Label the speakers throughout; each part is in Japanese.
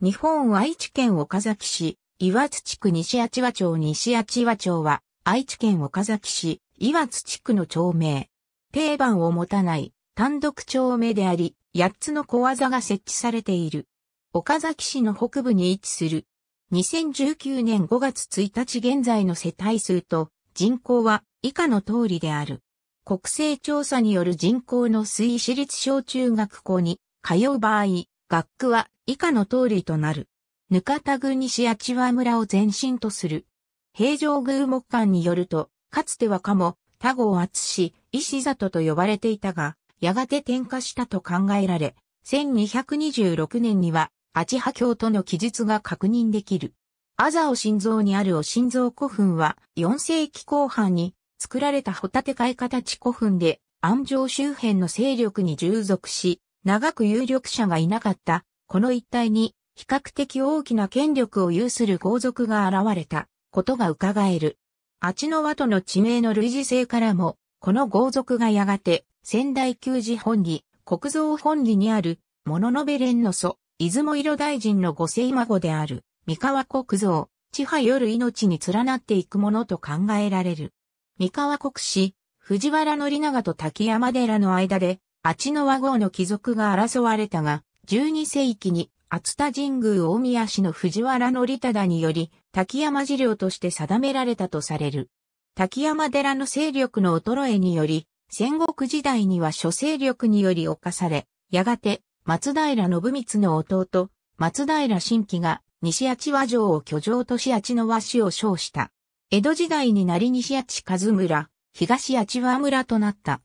Speaker 1: 日本愛知県岡崎市、岩津地区西八和町西八和町は、愛知県岡崎市、岩津地区の町名。定番を持たない単独町名であり、8つの小技が設置されている。岡崎市の北部に位置する。2019年5月1日現在の世帯数と人口は以下の通りである。国勢調査による人口の推移市立小中学校に通う場合、学区は以下の通りとなる。ぬかた郡西八和村を前身とする。平城宮木館によると、かつてはかも、田郷厚し石里と呼ばれていたが、やがて転化したと考えられ、1226年には、八波教との記述が確認できる。アザオ心臓にあるお心臓古墳は、4世紀後半に作られたホタテ貝形古墳で、安城周辺の勢力に従属し、長く有力者がいなかった、この一帯に比較的大きな権力を有する豪族が現れたことが伺える。あちの和との地名の類似性からも、この豪族がやがて仙台旧寺本里、国蔵本里にある、物のべ連の祖、出雲色大臣の五聖孫である、三河国蔵、地派夜命に連なっていくものと考えられる。三河国史、藤原則長と滝山寺の間で、チノワ号の貴族が争われたが、12世紀に厚田神宮大宮市の藤原のた忠により、滝山寺領として定められたとされる。滝山寺の勢力の衰えにより、戦国時代には諸勢力により侵され、やがて、松平信光の弟、松平新規が、西八和城を居城都市八の和市を称した。江戸時代になり西八和村、東八和村となった。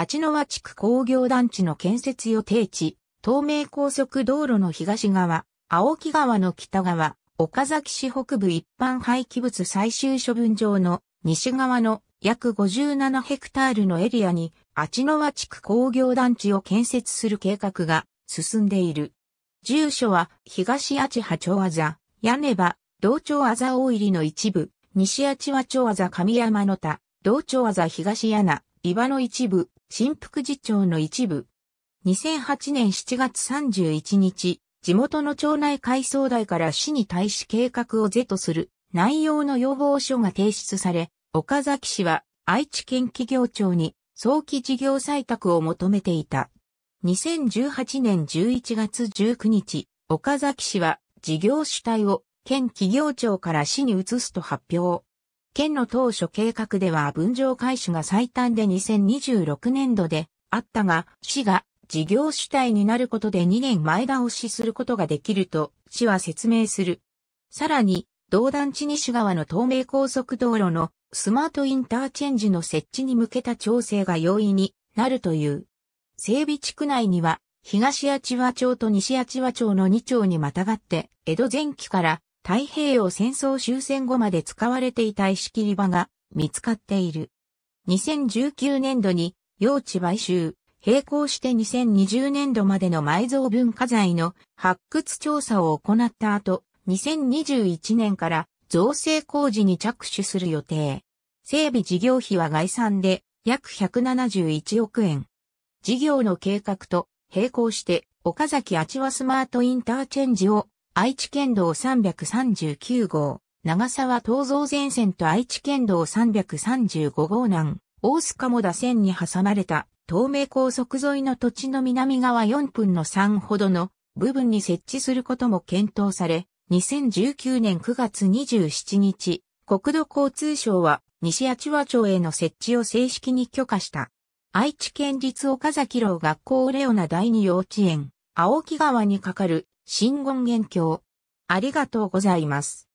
Speaker 1: 八の和地区工業団地の建設予定地、東名高速道路の東側、青木川の北側、岡崎市北部一般廃棄物最終処分場の西側の約57ヘクタールのエリアに、八の和地区工業団地を建設する計画が進んでいる。住所は東八波町あざ、屋根場、道町あざ大入りの一部、西八波町あざ上山の田、道町あざ東柳、岩の一部、新福寺町の一部。2008年7月31日、地元の町内改装台から市に対し計画を是とする内容の要望書が提出され、岡崎市は愛知県企業庁に早期事業採択を求めていた。2018年11月19日、岡崎市は事業主体を県企業庁から市に移すと発表。県の当初計画では分譲開始が最短で2026年度であったが、市が事業主体になることで2年前倒しすることができると市は説明する。さらに、道団地西側の東名高速道路のスマートインターチェンジの設置に向けた調整が容易になるという。整備地区内には東八千和町と西八千和町の2町にまたがって江戸前期から太平洋戦争終戦後まで使われていた石切り場が見つかっている。2019年度に用地買収、並行して2020年度までの埋蔵文化財の発掘調査を行った後、2021年から造成工事に着手する予定。整備事業費は概算で約171億円。事業の計画と並行して岡崎あちわスマートインターチェンジを愛知県道339号、長沢東蔵前線と愛知県道335号南、大須賀茂田線に挟まれた東名高速沿いの土地の南側4分の3ほどの部分に設置することも検討され、2019年9月27日、国土交通省は西八和町への設置を正式に許可した。愛知県立岡崎楼学校レオナ第二幼稚園、青木川に架かる新言元教。ありがとうございます。